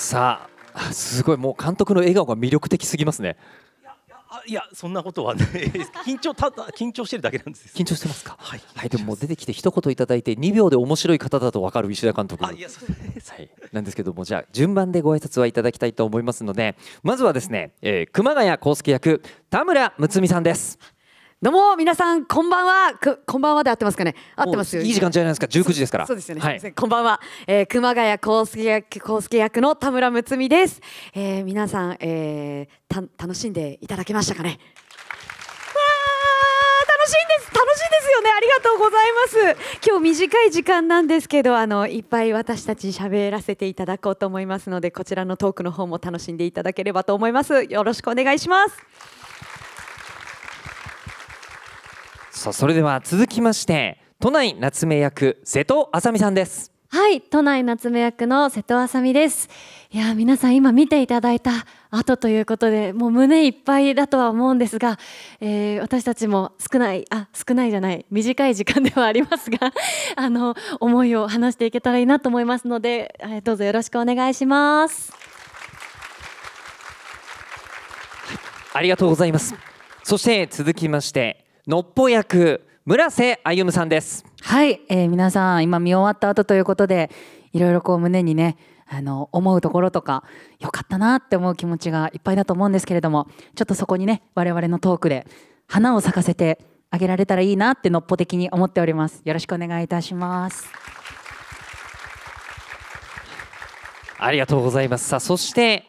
さあすごいもう監督の笑顔が魅力的すぎますねいやそんなことはね 緊張ただ緊張してるだけなんです緊張してますかはい、はい、でももう出てきて一言頂いて2秒で面白い方だと分かる石田監督あいやそれ、はい、なんですけどもじゃあ順番でご挨拶はいただきたいと思いますのでまずはですね、えー、熊谷康介役田村睦美さんですどうも皆さんこんばんはこんばんはで合ってますかね合ってますいい時間じゃないですか19時ですからそうですよね、はい、こんばんは、えー、熊谷康介役康介役の田村睦美です、えー、皆さん、えー、た楽しんでいただけましたかねわ楽しいんです楽しいですよねありがとうございます今日短い時間なんですけどあのいっぱい私たち喋らせていただこうと思いますのでこちらのトークの方も楽しんでいただければと思いますよろしくお願いしますさあそれでは続きまして都内夏目役瀬戸麻美さんですはい都内夏目役の瀬戸麻美ですいや皆さん今見ていただいた後ということでもう胸いっぱいだとは思うんですが、えー、私たちも少ないあ少ないじゃない短い時間ではありますが あの思いを話していけたらいいなと思いますので、えー、どうぞよろしくお願いしますありがとうございますそして続きましてのっぽ役村瀬歩さんですはい、えー、皆さん今見終わった後ということでいろいろこう胸にねあの思うところとかよかったなって思う気持ちがいっぱいだと思うんですけれどもちょっとそこにね我々のトークで花を咲かせてあげられたらいいなってのっぽ的に思っておりますよろしくお願いいたしますありがとうございますさあそして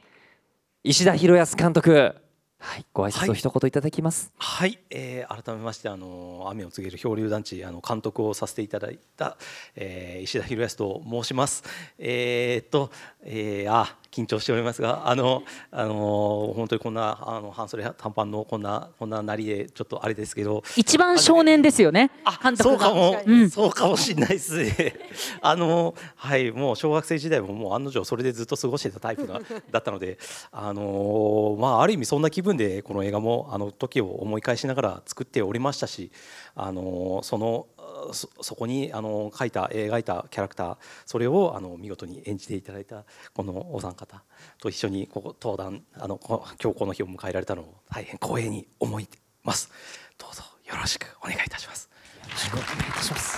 石田博康監督はい、ご挨拶を一言いただきます。はい、はい、えー、改めましてあの雨を告げる漂流団地あの監督をさせていただいた、えー、石田博康と申します。えー、っと、えー、あ緊張しておりますがあのあの本当にこんなあの半袖短パンのこんなこんななりでちょっとあれですけど一番少年ですよねあ半そうかも、うん、そうかもしれないですね あのはいもう小学生時代ももう案の定それでずっと過ごしてたタイプがだったのであのまあある意味そんな気分でこの映画もあの時を思い返しながら作っておりましたしあのそのそこにあの描いた描いたキャラクターそれをあの見事に演じていただいたこのお三方と一緒にここ登壇あの今日この日を迎えられたのを大変光栄に思いますどうぞよろしくお願いいたしますよろしくお願いいたします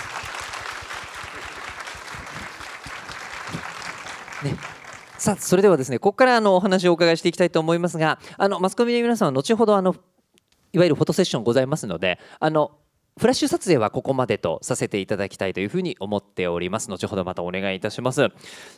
ねさあそれではですねここからあのお話をお伺いしていきたいと思いますがあのマスコミの皆さんは後ほどあのいわゆるフォトセッションございますのであのフラッシュ撮影はここまでとさせていただきたいというふうに思っております。後ほどまたお願いいたします。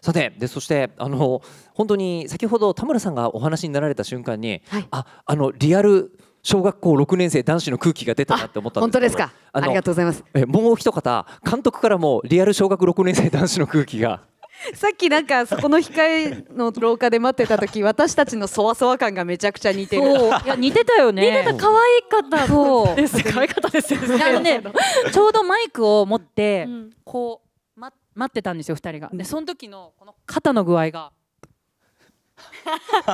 さて、でそしてあの本当に先ほど田村さんがお話になられた瞬間に、はい、ああのリアル小学校六年生男子の空気が出たなって思ったんです本当ですかありがとうございますえもう一方監督からもリアル小学六年生男子の空気が さっきなんかそこの控えの廊下で待ってた時私たちのそわそわ感がめちゃくちゃ似てるいや似てたよね似てた可愛かったそう可愛かったです あのねちょうどマイクを持って、こう、ま、待ってたんですよ二人がでその時のこの肩の具合が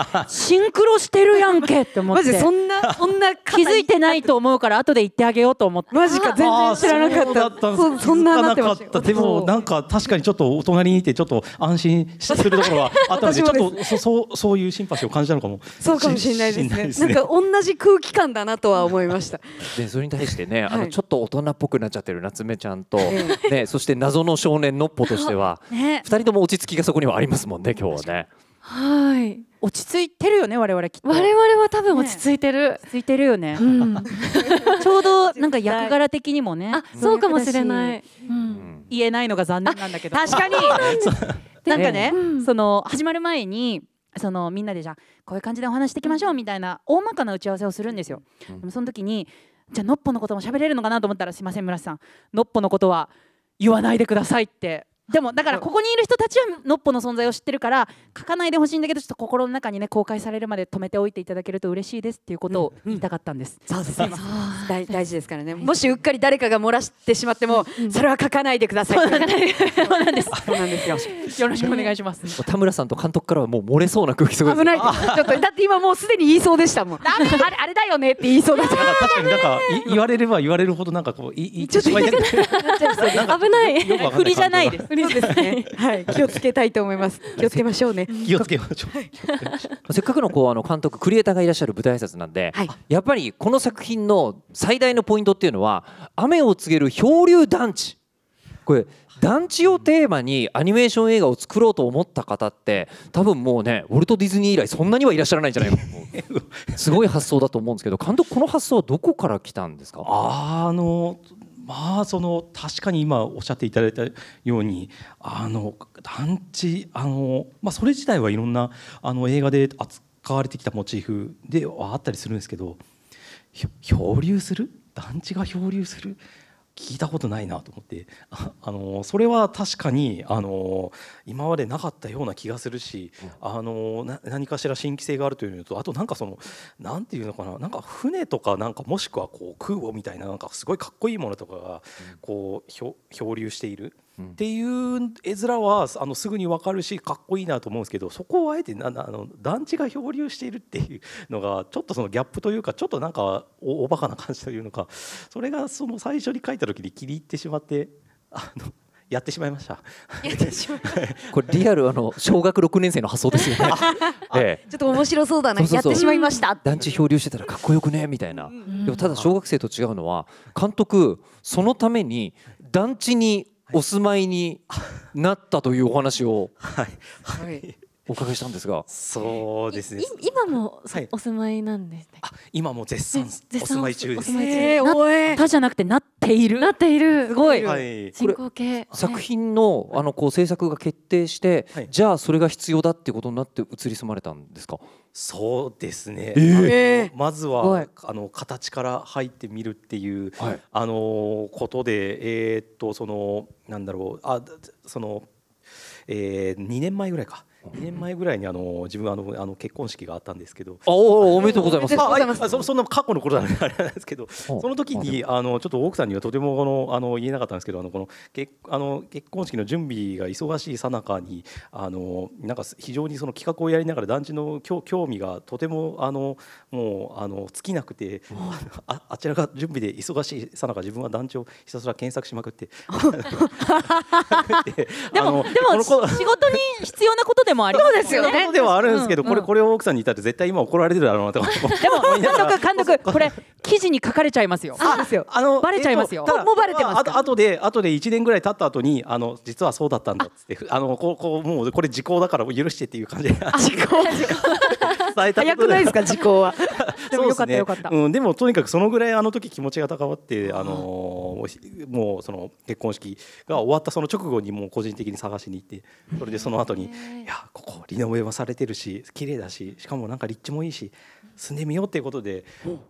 シンクロしてるやんけって思ってマジそん そんな気づいてないと思うから後で言ってあげようと思ってマジか全然知らなかったそそんななってましたでもなんか確かにちょっとお隣にいてちょっと安心するところがあったのでちょっとそそうそういうシンパシーを感じたのかもそうかもしれないですね、ね、なんか同じ空気感だなとは思いましたでそれに対してね、あのちょっと大人っぽくなっちゃってる夏目ちゃんと、ええ、ねそして謎の少年のっぽとしては二、ね、人とも落ち着きがそこにはありますもんね今日はねはい落ち着いてるよね我々きっと我々は多分落ち着いてる、ね、落ち着いてるよね、うん、ちょうどなんか役柄的にもねあそうかもしれない、うん、言えないのが残念なんだけど確かになんかね、その始まる前にそのみんなでじゃあこういう感じでお話していきましょうみたいな大まかな打ち合わせをするんですよ、でもその時にじゃあのっぽのことも喋れるのかなと思ったらすいません村瀬さんのっぽのことは言わないでくださいってでもだからここにいる人たちはのっぽの存在を知ってるから書かないでほしいんだけどちょっと心の中にね公開されるまで止めておいていただけると嬉しいですっていうことを言いたかったんです。うんそうそう大大事ですからね。もしうっかり誰かが漏らしてしまっても、それは書かないでください。そうなんです。そうなんですよ。よろしくお願いします。田村さんと監督からはもう漏れそうな空気すごい。危ない。ちょっとだって今もうすでに言いそうでしたもん。あれあれだよねって言いそうだった。確かになんか言われれば言われるほどなんかこういいちょっと危ない。振りじゃないです。そうですね。はい、気をつけたいと思います。気をつけましょうね。気をつけましょう。せっかくのこうあの監督クリエイターがいらっしゃる舞台挨拶なんで、はい、やっぱりこの作品の最大のポイントっていうのは雨を告げる漂流団地。これ団地をテーマにアニメーション映画を作ろうと思った方って多分もうねウォルト・ディズニー以来そんなにはいらっしゃらないんじゃないか すごい発想だと思うんですけど監督この発想はどこから来たんですかあのまあその確かに今おっしゃっていただいたようにあの団地あの、まあ、それ自体はいろんなあの映画で扱われてきたモチーフではあったりするんですけど漂流する団地が漂流する聞いたことないなと思ってあ あのそれは確かにあの今までなかったような気がするし、うん、あのな何かしら新規性があるというのとあとなんかそのなんていうのかななんか船とかなんかもしくはこう空母みたいななんかすごいかっこいいものとかがこう漂流しているっていう絵面はあのすぐに分かるしかっこいいなと思うんですけどそこをあえてなあの団地が漂流しているっていうのがちょっとそのギャップというかちょっとなんかおおバカな感じというのかそれがその最初に書いた時に気に入ってしまってあの。やってしまいました。これリアルあの小学六年生の発想ですよね。ええ、ちょっと面白そうだな。やってしまいました。団地漂流してたらかっこよくねみたいな。でもただ小学生と違うのは監督そのために団地にお住まいになったというお話を、はい、はい、お伺いしたんですがそうですね今も、はい、お住まいなんですねあ、今も絶賛お住まい中ですえー、たじゃなくてなっているなっているすごい、はい、進行形作品のあのこう制作が決定して、はい、じゃあそれが必要だっていうことになって移り住まれたんですかそうですね、えー、まずは、はい、あの形から入ってみるっていう、はい、あのことでえー、っとそのなんだろうあそのえー、2年前ぐらいか2年前ぐらいにあの自分あのあの結婚式があったんですけどあおおめでとうございますああそそんな過去のことなんで あれなんですけどその時にあのちょっと奥さんにはとてもこのあの言えなかったんですけどあのこの結あの結婚式の準備が忙しいさなかにあのなんか非常にその企画をやりながら団地の興味がとてもあのもうあの尽きなくて、ああちらが準備で忙しいさなか自分は団地をひたすら検索しまくって でもでも仕事に必要なことででもありますそうですよね。ではあるんですけど、これこれを奥さんに言ったら絶対今怒られてるだろうなとか。でも監督監督 これ記事に書かれちゃいますよ。そうですよ。あのバレちゃいますよ。もうバレてます。あとであとで一年ぐらい経った後にあの実はそうだったんだっつって あのこうこうもうこれ時効だから許してっていう感じ。時効時効。早くないですか時効は。でもよかったよかった。うんでもとにかくそのぐらいあの時気持ちが高まってあのもうその結婚式が終わったその直後にもう個人的に探しに行ってそれでその後にいやここリノベもされてるし綺麗だししかもなんか立地もいいし住んでみようっていうことで,、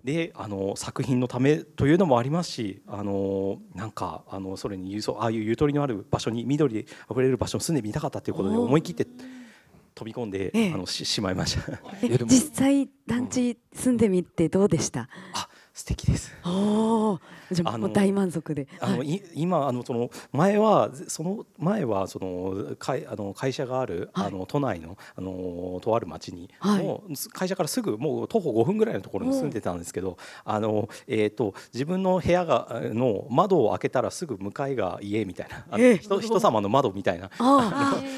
であの作品のためというのもありますしあのなんかあのそれにああいうゆとりのある場所に緑あふれる場所に住んでみたかったということで思い切って飛び込んで、ええ、あのし しまいました実際団地住んでみてどうでした、あ素敵です。じゃあも大満足で。あの、はい、今あのその前はその前はその会あの会社がある、はい、あの都内のあのとある町に、はい、もう会社からすぐもう徒歩5分ぐらいのところに住んでたんですけど、あのえっ、ー、と自分の部屋がの窓を開けたらすぐ向かいが家みたいな、えー、人様の窓みたいな、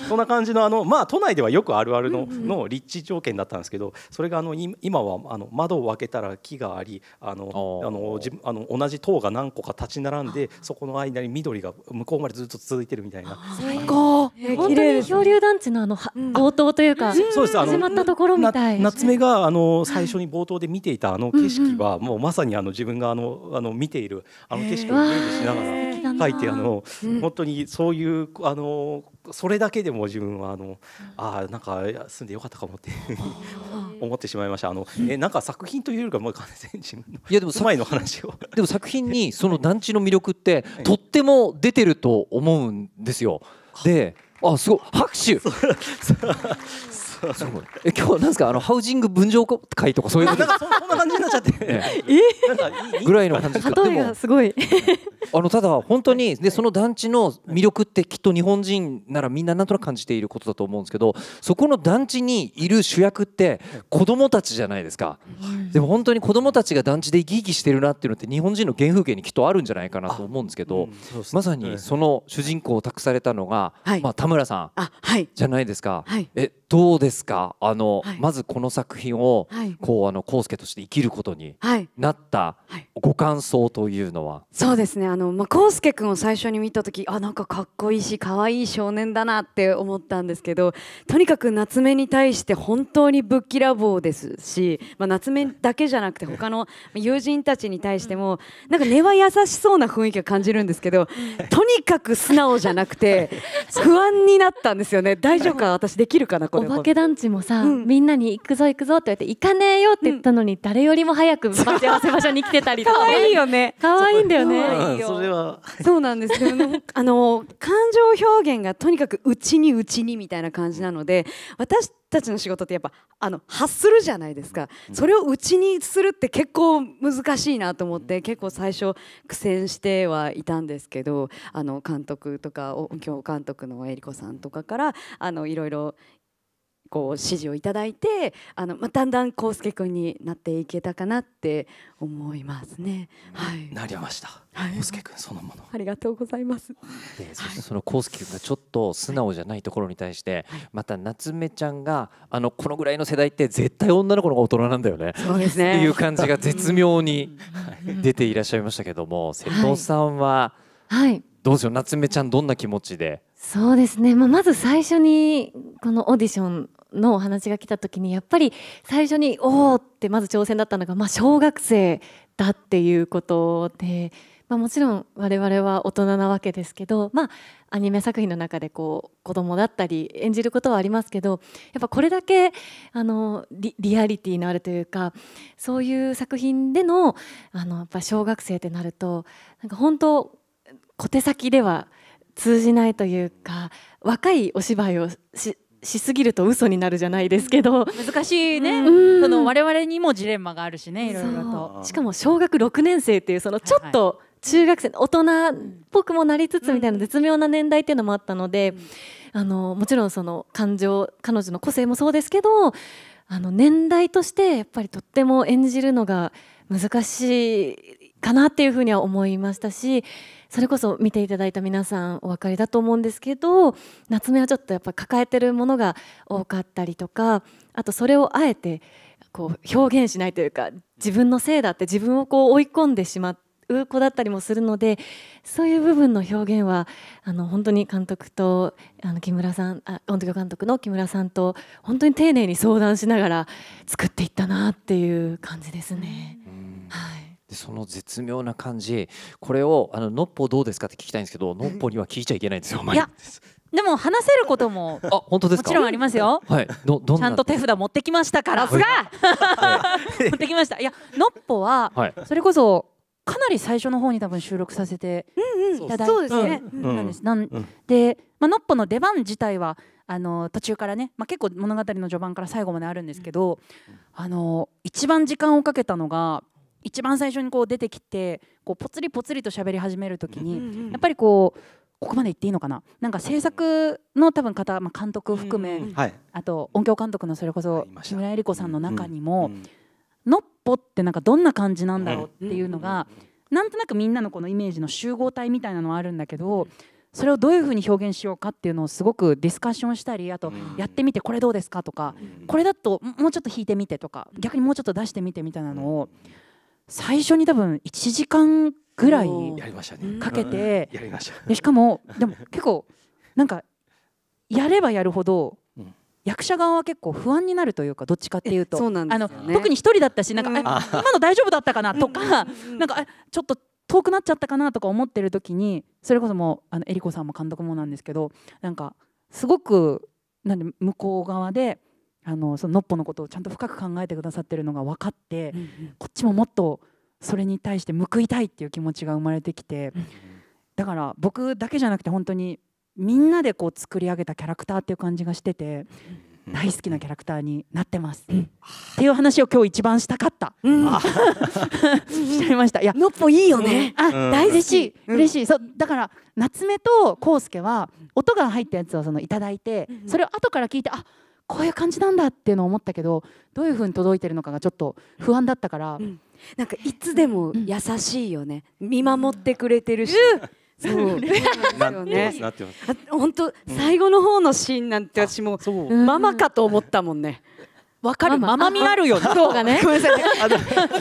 そんな感じのあのまあ都内ではよくあるあるの、うんうん、の立地条件だったんですけど、それがあの今はあの窓を開けたら木がありあののあのじあの同じ塔が何個か立ち並んでそこの間に緑が向こうまでずっと続いてるみたいな最高、えー、本当に漂流団地のあの冒頭というか、うん、そうです始まったところみたい夏目があの最初に冒頭で見ていたあの景色は、もうまさにあの自分があのあの見ているあの景色をイメージしながら。書いてあの、うん、本当にそういうあのそれだけでも自分はあの、あなんか住んでよかったかもって思ってしまいましたあのえなんか作品というよりかもう完全に自分のいや でも前の話をでも作品にその団地の魅力って、とっても出てると思うんですよ。であすごい拍手すごい。え今日なんですかあのハウジング分譲会とかそういうことでか。そんな感じになっちゃって。えなんかぐらいの感じですか。例えがすごい。あのただ本当にでその団地の魅力ってきっと日本人ならみんななんとなく感じていることだと思うんですけど、そこの団地にいる主役って子供たちじゃないですか。でも本当に子供たちが団地で生き生きしてるなっていうのって日本人の原風景にきっとあるんじゃないかなと思うんですけど、まさにその主人公を託されたのが、まあ田村さんじゃないですか。はい、えどうですですかあの、はい、まずこの作品を、はい、こうあの康介として生きることになったご感想というのは、はい、そうですねあの、まあ、康介君を最初に見た時あなんかかっこいいしかわいい少年だなって思ったんですけどとにかく夏目に対して本当にぶっきらぼうですし、まあ、夏目だけじゃなくて他の友人たちに対してもなんか根は優しそうな雰囲気が感じるんですけどとにかく素直じゃなくて 不安になったんですよね大丈夫か私できるかなこれ。お化けランチもさ、うん、みんなに行くぞ行くぞって言われて行かねえよって言ったのに、誰よりも早く待ち合わせ場所に来てたりとか、可愛いよね可愛いんだよねそれはそうなんですけど、あの感情表現がとにかくうちにうちにみたいな感じなので私たちの仕事ってやっぱあの発するじゃないですか、それをうちにするって結構難しいなと思って結構最初苦戦してはいたんですけどあの監督とか音響監督のえりこさんとかからあのいろいろこう指示をいただいてあの、まあ、だんだん康介君になっていけたかなって思いますね。はい、なりました。康介君そのもの。ありがとうございます。でそその康介君がちょっと素直じゃないところに対して、はい、また夏目ちゃんがあのこのぐらいの世代って絶対女の子の大人なんだよね。そうですね。っていう感じが絶妙に出ていらっしゃいましたけども、瀬戸さんは、はい、どうでしょう夏目ちゃんどんな気持ちで。そうですね、まあ、まず最初にこのオーディションのお話が来た時にやっぱり最初に「おお!」ってまず挑戦だったのが、まあ、小学生だっていうことで。まあ、もちろん我々は大人なわけですけど、まあ、アニメ作品の中でこう子供だったり演じることはありますけどやっぱこれだけあのリアリティのあるというかそういう作品でのあのやっぱ小学生ってなるとなんか本当小手先では通じないというか若いお芝居をししすぎると嘘になるじゃないですけど難しいね、うん、その我々にもジレンマがあるしねいろいろとしかも小学6年生っていうそのちょっと中学生、はいはい、大人っぽくもなりつつみたいな絶妙な年代っていうのもあったので、うん、あのもちろんその感情彼女の個性もそうですけどあの年代としてやっぱりとっても演じるのが難しいかなっていうふうには思いましたしそれこそ見ていただいた皆さんお分かりだと思うんですけど夏目はちょっとやっぱ抱えてるものが多かったりとかあとそれをあえてこう表現しないというか自分のせいだって自分をこう追い込んでしまう子だったりもするのでそういう部分の表現はあの本当に監督とあの木村さんあ音響監督の木村さんと本当に丁寧に相談しながら作っていったなっていう感じですね。でその絶妙な感じこれをあのノッポどうですかって聞きたいんですけど ノッポには聞いちゃいけないんですよいやでも話せることもあ本当ですもちろんありますよ。はいどどんちゃんと手札持ってきましたからすが、持ってきました。いやノッポは、はい、それこそかなり最初の方に多分収録させていただいて、うんねうん、なんです。なんで、まあ、ノッポの出番自体はあの途中からね、まあ、結構物語の序盤から最後まであるんですけど、あの一番時間をかけたのが一番最初にこう出てきてこうぽつりぽつりと喋り始める時に、やっぱりこうここまで言っていいのかななんか制作の多分方、まあ、監督含め、あと音響監督のそれこそ志村江里子さんの中にも、のっぽってなんかどんな感じなんだろうっていうのが、なんとなくみんなのこのイメージの集合体みたいなのはあるんだけど。それをどういうふうに表現しようかっていうのをすごくディスカッションしたりあとやってみてこれどうですかとかこれだともうちょっと弾いてみてとか逆にもうちょっと出してみてみたいなのを最初に多分1時間ぐらいかけてしかもでも結構なんかやればやるほど役者側は結構不安になるというかどっちかっていうとそうなんですね、あの特に一人だったしなんか、うん、今の大丈夫だったかなとか、なんかちょっと遠くなっちゃったかなとか思ってる時にそれこそもあのえりこさんも監督もなんですけどなんかすごくなんで向こう側であのそのノッポのことをちゃんと深く考えてくださってるのが分かって、うんうん、こっちももっとそれに対して報いたいっていう気持ちが生まれてきて、うん、だから僕だけじゃなくて本当にみんなでこう作り上げたキャラクターっていう感じがしてて。大好きなキャラクターになってます、うん、っていう話を今日一番したかった、うん、しちゃいましたいやのっぽいいよね、あ、大事し、嬉しいそうだから夏目と康介は音が入ったやつをそのいただいて、それを後から聞いてあこういう感じなんだっていうのを思ったけどどういうふうに届いてるのかがちょっと不安だったから、うん、なんかいつでも優しいよね、うん、見守ってくれてるし。そう ね、本当、最後の方のシーンなんて私もママかと思ったもんね。わかるママみあるよね。そうがね。ごめんなさい。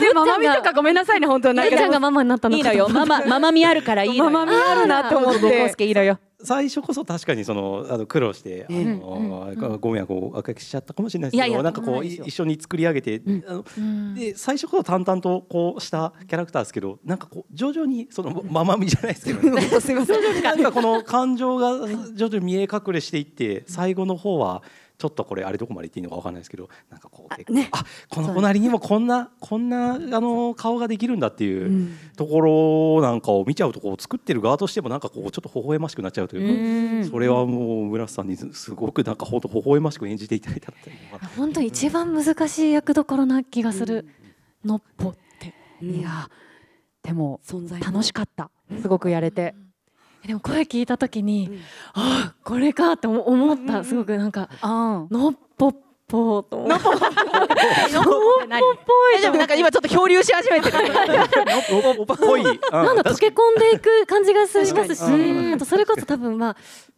でママみとかごめんなさいね本当なんちゃんがママになったの。いいのよ。ママママみあるからいいのよ。ママみあるなと思って。コスケいいのよ。最初こそ確かにそのあの苦労してあの、ご迷惑をおかけしちゃったかもしれないですけどなんかこう一緒に作り上げて、で最初こそ淡々とこうしたキャラクターですけどなんかこう徐々にそのままみじゃないですけど、なんかこの感情が徐々に見え隠れしていって最後の方は。ちょっとこれあれどこまで言っていいのか分かんないですけどなんかこうあ,、ね、あこの隣にもこんなこんなあの顔ができるんだっていうところなんかを見ちゃうとこう作ってる側としてもなんかこうちょっと微笑ましくなっちゃうというかそれはもう村瀬さんにすごくなんかほん微笑ましく演じていただいたっていうの本当一番難しい役どころな気がするのっぽって。いやでも楽しかったすごくやれて。でも声聞いた時に、うん、あこれかって思った、すごくなんか、うん、のっぽっぽと思って。のっぽっぽい。でもなんか今ちょっと漂流し始めてる。のっぽっぽい。なんだ溶け込んでいく感じがしますし、あとそれこそ多分まあ。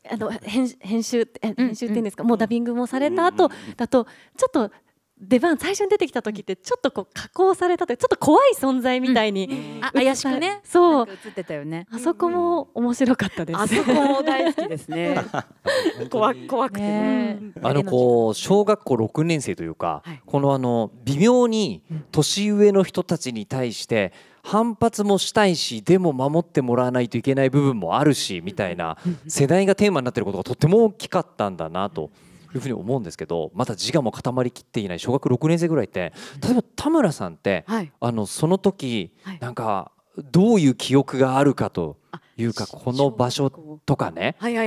あの編編集編集っていうんですか、もうダビングもされた後だとちょっと出番最初に出てきた時ってちょっとこう加工されたというちょっと怖い存在みたいに、うん、あ怪しくねそう映ってたよねあそこも面白かったです、あそこも大好きですね 怖怖くてねあのこう小学校六年生というか、はい、このあの微妙に年上の人たちに対して反発もしたいしでも守ってもらわないといけない部分もあるしみたいな世代がテーマになってることがとっても大きかったんだなと。いうふうに思うんですけどまだ自我も固まりきっていない小学6年生ぐらいって例えば田村さんって、はい、あのその時、はい、なんかどういう記憶があるかというかこの場所とかねお気に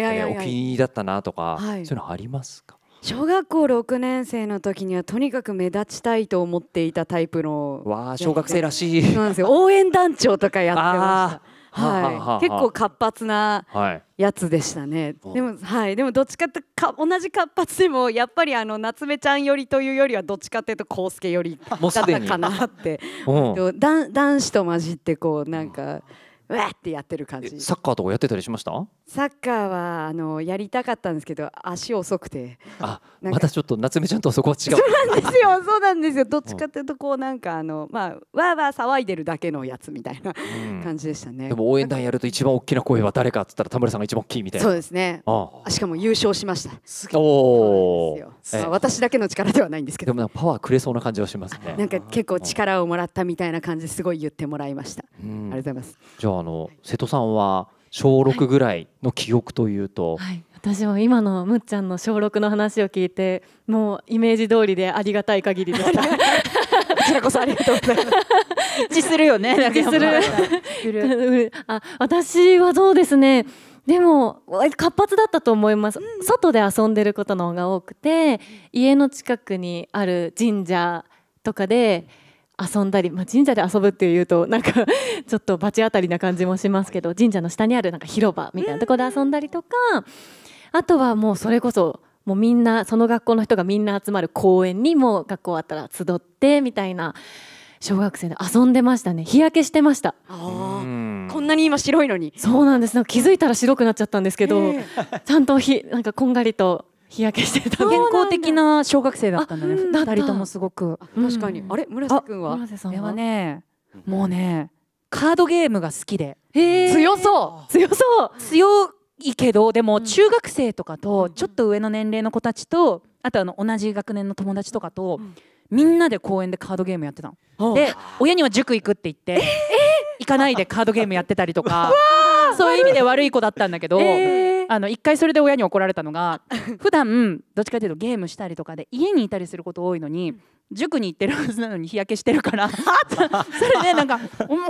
入りだったなとか、はい、そういうのありますか小学校6年生の時にはとにかく目立ちたいと思っていたタイプのわあ小学生らしいなんですよ応援団長とかやってましたはい、結構活発なやつでしたね、はい、でもはいでもどっちかってか同じ活発でもやっぱりあの夏目ちゃん寄りというよりはどっちかっていうと康介寄りだったかなって うん、男子と混じってこうなんかうわってやってる感じサッカーとかやってたりしましたサッカーはあのやりたかったんですけど足遅くてあまたちょっと夏目ちゃんとそこは違うそうなんですよそうなんですよどっちかっていうとこうなんかあのまあわーわー騒いでるだけのやつみたいな感じでしたね、うん、でも応援団やると一番大きな声は誰かっつったら田村さんが一番大きいみたいなそうですねあしかも優勝しましたおお、え私だけの力ではないんですけどでもパワーくれそうな感じはしますねなんか結構力をもらったみたいな感じすごい言ってもらいました、うん、ありがとうございますじゃああの瀬戸さんは小6ぐらいの記憶というと、はい、私は今のむっちゃんの小6の話を聞いてもうイメージ通りでありがたい限りでした。こちらこそありがとうございます。一致するよね。一致する。あ、私はそうですね。でも活発だったと思います、うん、外で遊んでることの方が多くて家の近くにある神社とかで遊んだり、まあ、神社で遊ぶっていうとなんか ちょっと罰当たりな感じもしますけど神社の下にあるなんか広場みたいなところで遊んだりとかあとはもうそれこそもうみんなその学校の人がみんな集まる公園にも学校あったら集ってみたいな小学生で遊んでましたね日焼けしてましたこんなに今白いのにそうなんです気づいたら白くなっちゃったんですけど、ちゃんとひなんかこんがりと日焼けしてた健康的な小学生だったんだね2人ともすごく確かに、あれ村瀬君は村瀬さんはねもうねカードゲームが好きで強そう強そう強いけどでも中学生とかとちょっと上の年齢の子たちとあとあの同じ学年の友達とかと、みんなで公園でカードゲームやってたの。で親には塾行くって言って、行かないでカードゲームやってたりとかそういう意味で悪い子だったんだけど。あの一回それで親に怒られたのが 普段どっちかというとゲームしたりとかで家にいたりすること多いのに、塾に行ってるはずなのに日焼けしてるから それでなんか「本当に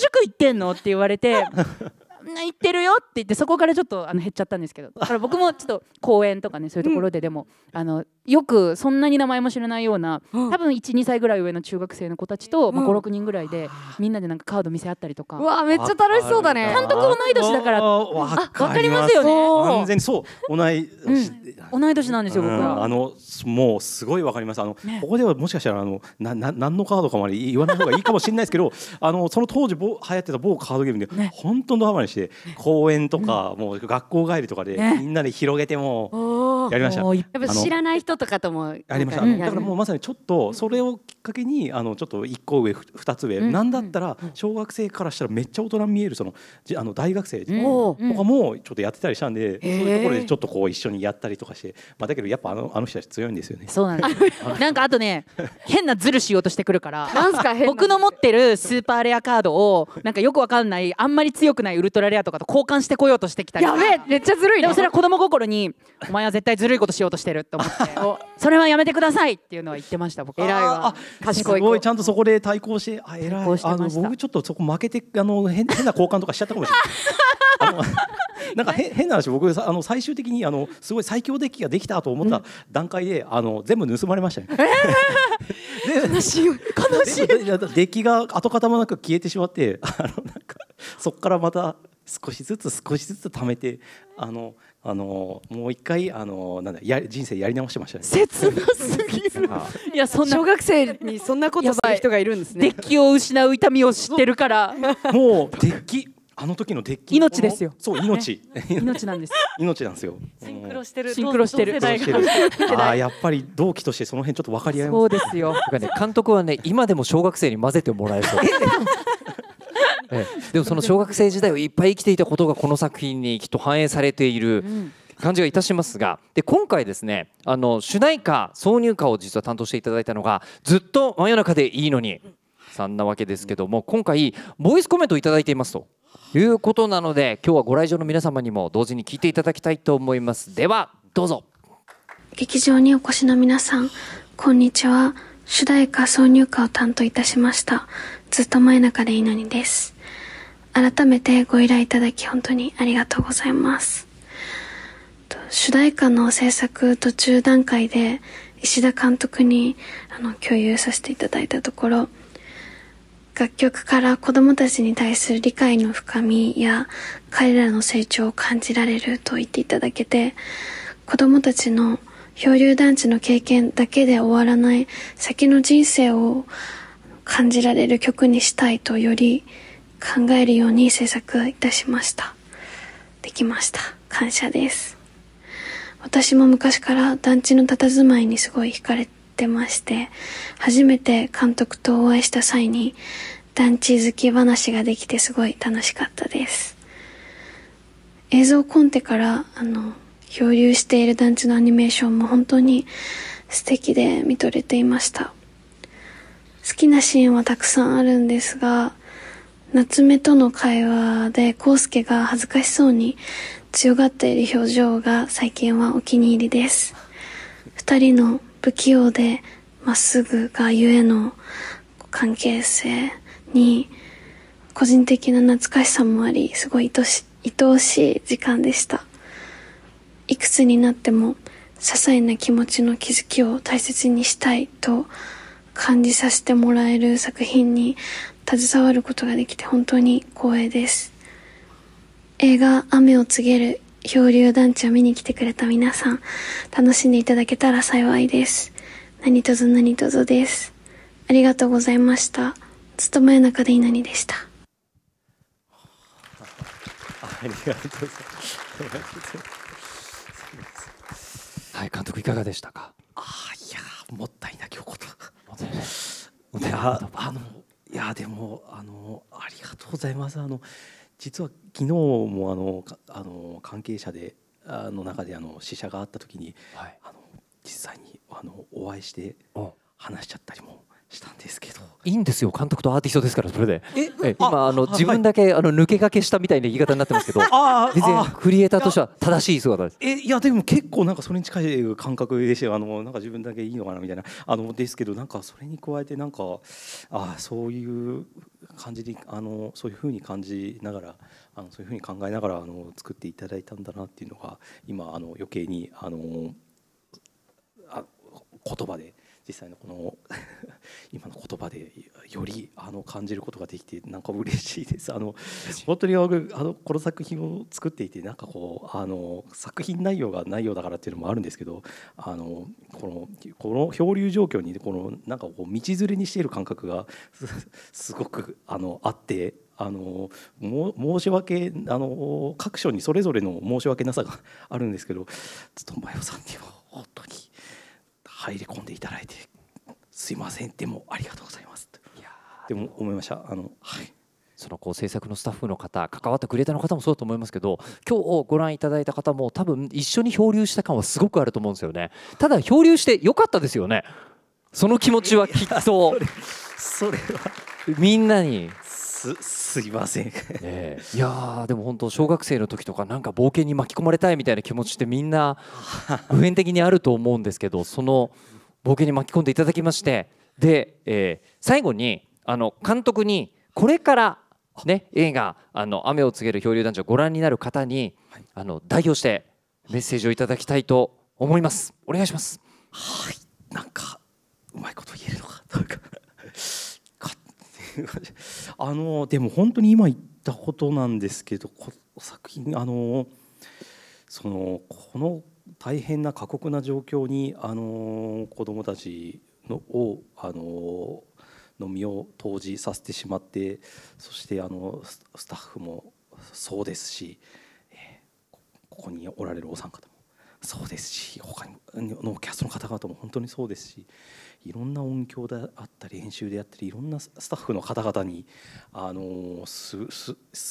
塾行ってんの?」って言われて な言ってるよって言ってそこからちょっとあの減っちゃったんですけどだから僕もちょっと公園とかねそういうところででも、あのよくそんなに名前も知らないような多分12歳ぐらい上の中学生の子たちと、まあ、56人ぐらいでみんなでなんかカード見せ合ったりとかうわめっちゃ楽しそうだね監督同い年だからあ分かりますよね完全にそう同い、同い年なんですよ、僕は。あの、もうすごいわかります。あの、ね、ここではもしかしたら、あの、な、な、何のカードかまで言わない方がいいかもしれないですけど。あの、その当時、ぼ、流行ってた某カードゲームで、ね、本当のハマりして、公園とか、もう学校帰りとかで、みんなで広げても。やりました。やっぱ知らない人とかとも。ありました。だから、もう、まさに、ちょっと、それをかけにあのちょっと1個上2つ上、うん、なんだったら小学生からしたらめっちゃ大人見えるそのあの大学生とかもちょっとやってたりしたんで、そういうところでちょっとこう一緒にやったりとかして、まあ、だけどやっぱあのあの人たち強いんですよね。そうなんです なんかあとね変なズルしようとしてくるから 僕の持ってるスーパーレアカードをなんかよくわかんないあんまり強くないウルトラレアとかと交換してこようとしてきたりやべえめっちゃずるいでもそれは子供心に「お前は絶対ずるいことしようとしてる」と思って 「それはやめてください」っていうのは言ってました僕偉いわ賢いすごいちゃんとそこで対抗してあ偉いあの僕ちょっとそこ負けてあの変変な交換とかしちゃったかもしれない。なんか変変な話僕あの最終的にあのすごい最強デッキができたと思った段階で、あの全部盗まれましたね。悲しい悲しい。デッキが跡形もなく消えてしまってあのなんかそこからまた。少しずつ少しずつ貯めてあのあのもう一回あのなんだや人生やり直してましたね切なすぎる いやそんな小学生にそんなことする人がいるんですねデッキを失う痛みを知ってるからもうデッキあの時のデッキ命ですよそう命、命なんです 命なんですよシンクロしてるシンクロしてるあやっぱり同期としてその辺ちょっと分かり合いそうですよ、ね、監督はね今でも小学生に混ぜてもらえそうええ、でもその小学生時代をいっぱい生きていたことがこの作品にきっと反映されている感じがいたしますがで今回ですねあの主題歌挿入歌を実は担当していただいたのが「ずっと真夜中でいいのに」さんなわけですけども今回ボイスコメントを頂いていますということなので今日はご来場の皆様にも同時に聞いていただきたいと思いますではどうぞ劇場にお越しの皆さんこんにちは主題歌挿入歌を担当いたしましたずっと前中でいいのにです改めてご依頼いただき本当にありがとうございます主題歌の制作途中段階で石田監督にあの共有させていただいたところ楽曲から子供たちに対する理解の深みや彼らの成長を感じられると言っていただけて子供たちの漂流団地の経験だけで終わらない先の人生を感じられる曲にしたいとより考えるように制作いたしました。できました。感謝です。私も昔から団地の佇まいにすごい惹かれてまして、初めて監督とお会いした際に、団地好き話ができてすごい楽しかったです。映像コンテから、あの、漂流している団地のアニメーションも本当に素敵で見とれていました。好きなシーンはたくさんあるんですが、夏目との会話で康介が恥ずかしそうに強がっている表情が最近はお気に入りです2人の不器用でまっすぐがゆえの関係性に個人的な懐かしさもありすごい愛し愛おしい時間でしたいくつになっても些細な気持ちの気づきを大切にしたいと感じさせてもらえる作品に携わることができて本当に光栄です。映画雨を告げる漂流団地を見に来てくれた皆さん、楽しんでいただけたら幸いです。何卒何卒です。ありがとうございました。ずっと真夜中でいいにでした。ありがとうございます。はい、監督いかがでしたか。あ、いや、もったいなきお言葉。もったいない。あの、いやでもあのありがとうございますあの実は昨日もあのあの関係者であの中であの試写があった時に、はい、あの実際にあのお会いして話しちゃったりもしたんですけどいいんですよ監督とアーティストですからそれでえ今あの自分だけ、あの抜け駆けしたみたいな言い方になってますけど全然クリエイターとしては正しい姿ですえいやでも結構なんかそれに近い感覚でしたあのなんか自分だけいいのかなみたいなあのですけどなんかそれに加えてなんかあそういう感じであのそういうふうに感じながらあのそういうふうに考えながらあの作っていただいたんだなっていうのが今あの余計にあのあ言葉で。実際のこの 今の言葉でよりあの感じることができてなんか嬉しいですあの本当にあのこの作品を作っていてなんかこうあの作品内容が内容だからっていうのもあるんですけどあのこのこの漂流状況にこのなんかこう道連れにしている感覚が すごくあのあってあの申し訳あの各所にそれぞれの申し訳なさがあるんですけどちょっと真代さんには本当に入り込んですいませんでもありがとうございますとでも思いましたあの、はい、そのこう制作のスタッフの方関わったクリエイターの方もそうだと思いますけど今日ご覧いただいた方も多分一緒に漂流した感はすごくあると思うんですよねただ漂流してよかったですよねその気持ちはきっとそれはみんなにすすいません、ね、いやでも本当小学生の時とかなんか冒険に巻き込まれたいみたいな気持ちってみんな 普遍的にあると思うんですけどその冒険に巻き込んでいただきましてで、えー、最後にあの監督にこれからね、映画あの「雨を告げる漂流男女」をご覧になる方に、はい、あの代表してメッセージをいただきたいと思います。お願いします。はい、なんかうまいこと言えるのか、なんか あのでも本当に今言ったことなんですけど、この作品あのそのこの大変な過酷な状況にあの子どもたちのをあのの身を投じさせてしまってそしてあのスタッフもそうですし、えー、ここにおられるお三方もそうですし他にのキャストの方々も本当にそうですしいろんな音響であったり編習であったりいろんなスタッフの方々にあのす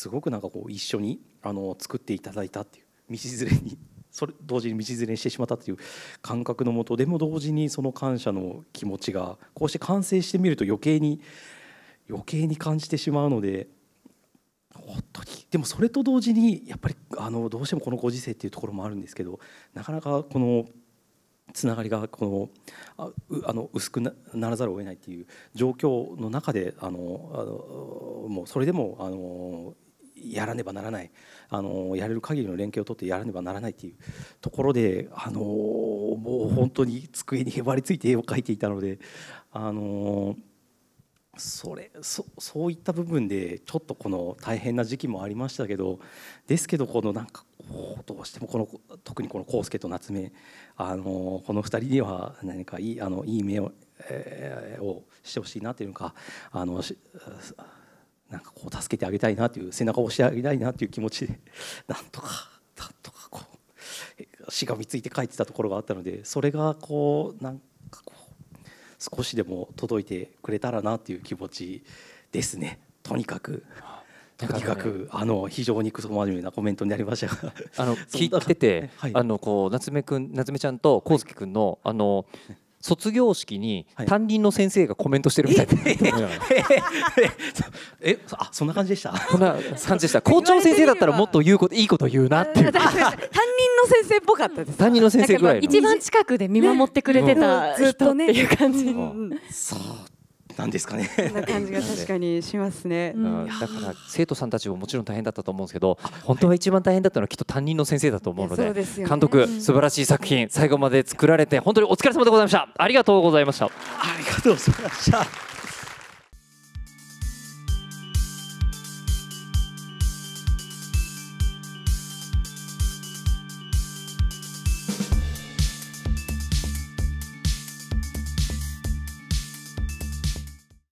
ごくなんかこう一緒にあの作っていただいたっていう道連れにそれ同時に道連れにしてしまったという感覚のもとでも同時にその感謝の気持ちがこうして完成してみると余計に余計に感じてしまうので本当にでもそれと同時にやっぱりあのどうしてもこのご時世っていうところもあるんですけどなかなかこのつながりがこのあの薄くならざるを得ないっていう状況の中であのもうそれでもあのやらねばならないあのやれる限りの連携を取ってやらねばならないというところであのもう本当に机にへばりついて絵を描いていたのであのそれそそういった部分でちょっとこの大変な時期もありましたけどですけどこのなんかどうしてもこの特にこの康介と夏目あのこの2人には何かいいあのいい目を,、えー、をしてほしいなというのかあのなんかこう助けてあげたいなという背中を押してあげたいなという気持ちでなんとか なんとかこうしがみついて帰ってたところがあったのでそれがこうなんかこう少しでも届いてくれたらなという気持ちですねとにかく。とにかく、ね、あの非常にクソ真面目なコメントになりましたがあの 聞いてて、はい、あのこう夏目くん夏目ちゃんと光月くんの、はい、あの卒業式に担任の先生がコメントしてるみたいな、はい、えあそんな感じでしたこんな感じでした校長先生だったらもっと言うこといいこと言うなっていう担任の先生っぽかったです担任の先生ぐらい一番近くで見守ってくれてた、ね、ずっとねっていう感じ、うん、そうなんですかね感じが確かにしますね、だから生徒さんたちももちろん大変だったと思うんですけど本当は一番大変だったのはきっと担任の先生だと思うので、監督素晴らしい作品最後まで作られて本当にお疲れ様でございましたありがとうございましたありがとうございました